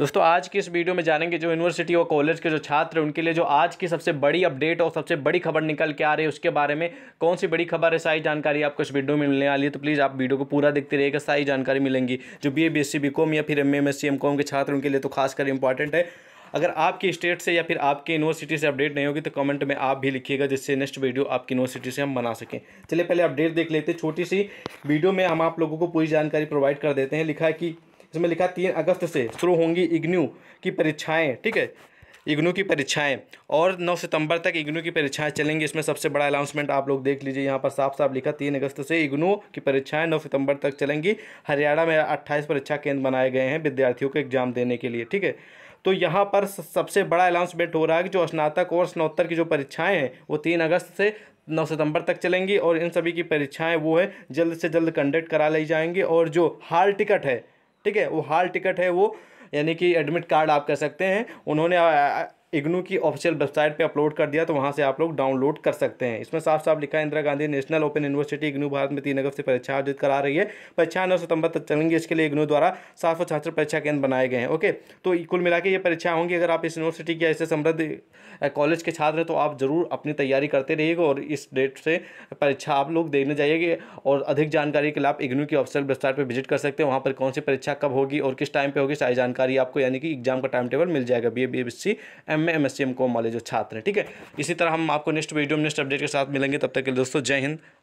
दोस्तों आज की इस वीडियो में जानेंगे जो यूनिवर्सिटी और कॉलेज के जो छात्र उनके लिए जो आज की सबसे बड़ी अपडेट और सबसे बड़ी खबर निकल के आ रही है उसके बारे में कौन सी बड़ी खबर है सारी जानकारी आपको इस वीडियो में मिलने वाली है तो प्लीज़ आप वीडियो को पूरा देखते रहिएगा सारी जानकारी मिलेंगी जो B A B S C B com या फिर M M S C M com के छात्र उनके लिए तो खासकर इंपॉर्टेंट है अगर आपकी स्टेट से या फिर आपकी यूनिवर्सिटी से अपडेट नहीं होगी तो कमेंट में आप भी लिखिएगा जिससे नेक्स्ट वीडियो आपकी यूनिवर्सिटी से हम बना सकें चलिए पहले अपडेट देख लेते हैं छोटी सी वीडियो में हम आप लोगों को पूरी जानकारी प्रोवाइड कर देते हैं लिखा है कि इसमें लिखा तीन अगस्त से शुरू होंगी इग्नू की परीक्षाएँ ठीक है इग्नू की परीक्षाएं और 9 सितंबर तक इग्नू की परीक्षाएं चलेंगी इसमें सबसे बड़ा अनाउंसमेंट आप लोग देख लीजिए यहाँ पर साफ साफ लिखा तीन अगस्त से इग्नू की परीक्षाएं 9 सितंबर तक चलेंगी हरियाणा में 28 परीक्षा केंद्र बनाए गए हैं विद्यार्थियों को एग्जाम देने के लिए ठीक है तो यहाँ पर सबसे बड़ा अनाउंसमेंट हो रहा है कि जो स्नातक और स्नोत्तर की जो परीक्षाएँ हैं वो तीन अगस्त से नौ सितंबर तक चलेंगी और इन सभी की परीक्षाएँ वो है जल्द से जल्द कंडक्ट करा ली जाएंगी और जो हाल टिकट है ठीक है वो हाल टिकट है वो यानी कि एडमिट कार्ड आप कह सकते हैं उन्होंने इग्नू की ऑफिशियल वेबसाइट पे अपलोड कर दिया तो वहाँ से आप लोग डाउनलोड कर सकते हैं इसमें साफ साफ लिखा है Indira Gandhi national open university IGNOU Bharat में तीन अगस्त से परीक्षा आयोजित करा रही है परीक्षा नौ सितंबर तक चलेंगी इसके लिए इग्नू द्वारा सात सौ छात्र परीक्षा केंद्र बनाए गए हैं ओके तो कुल मिला ये परीक्षा होंगी अगर आप इस यूनिवर्सिटी के ऐसे समृद्ध कॉलेज के छात्र हैं तो आप ज़रूर अपनी तैयारी करते रहिएगा और इस डेट से परीक्षा आप लोग देखने जाइएगा और अधिक जानकारी के लिए आप इग्नू की ऑफिशियल वेबसाइट पर विजिट कर सकते हैं वहाँ पर कौन सी परीक्षा कब होगी और किस टाइम पर होगी सारी जानकारी आपको यानी कि एग्जाम का टाइम टेबल मिल जाएगा B A B C M M M S C M com वाले जो छात्र हैं ठीक है इसी तरह हम आपको नेक्स्ट वीडियो में नेक्स्ट अपडेट के साथ मिलेंगे तब तक के लिए दोस्तों जय हिंद